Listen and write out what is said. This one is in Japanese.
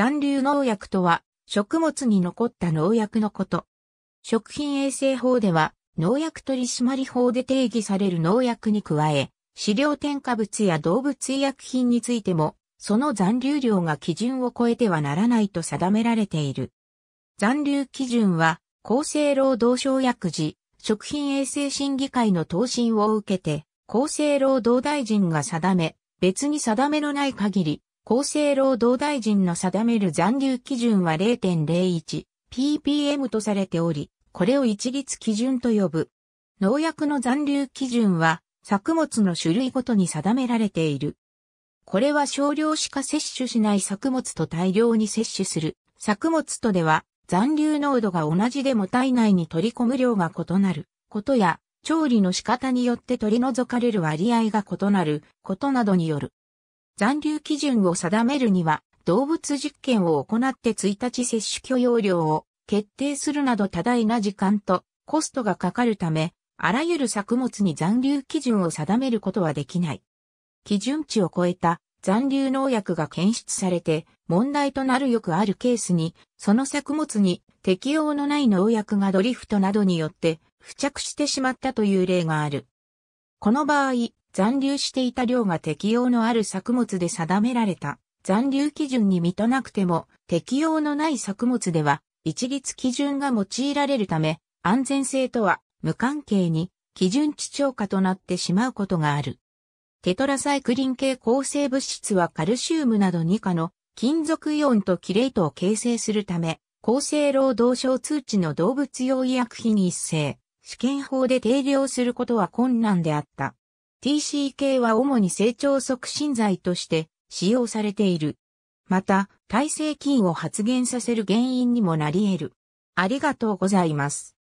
残留農薬とは、食物に残った農薬のこと。食品衛生法では、農薬取締法で定義される農薬に加え、飼料添加物や動物医薬品についても、その残留量が基準を超えてはならないと定められている。残留基準は、厚生労働省薬事、食品衛生審議会の答申を受けて、厚生労働大臣が定め、別に定めのない限り、厚生労働大臣の定める残留基準は 0.01ppm とされており、これを一律基準と呼ぶ。農薬の残留基準は作物の種類ごとに定められている。これは少量しか摂取しない作物と大量に摂取する作物とでは残留濃度が同じでも体内に取り込む量が異なることや調理の仕方によって取り除かれる割合が異なることなどによる。残留基準を定めるには、動物実験を行って1日摂取許容量を決定するなど多大な時間とコストがかかるため、あらゆる作物に残留基準を定めることはできない。基準値を超えた残留農薬が検出されて問題となるよくあるケースに、その作物に適用のない農薬がドリフトなどによって付着してしまったという例がある。この場合、残留していた量が適用のある作物で定められた。残留基準に満たなくても適用のない作物では一律基準が用いられるため安全性とは無関係に基準値超過となってしまうことがある。テトラサイクリン系構成物質はカルシウムなど2価の金属イオンとキレイトを形成するため、厚生労働省通知の動物用医薬品一斉、試験法で定量することは困難であった。TCK は主に成長促進剤として使用されている。また、耐性菌を発現させる原因にもなり得る。ありがとうございます。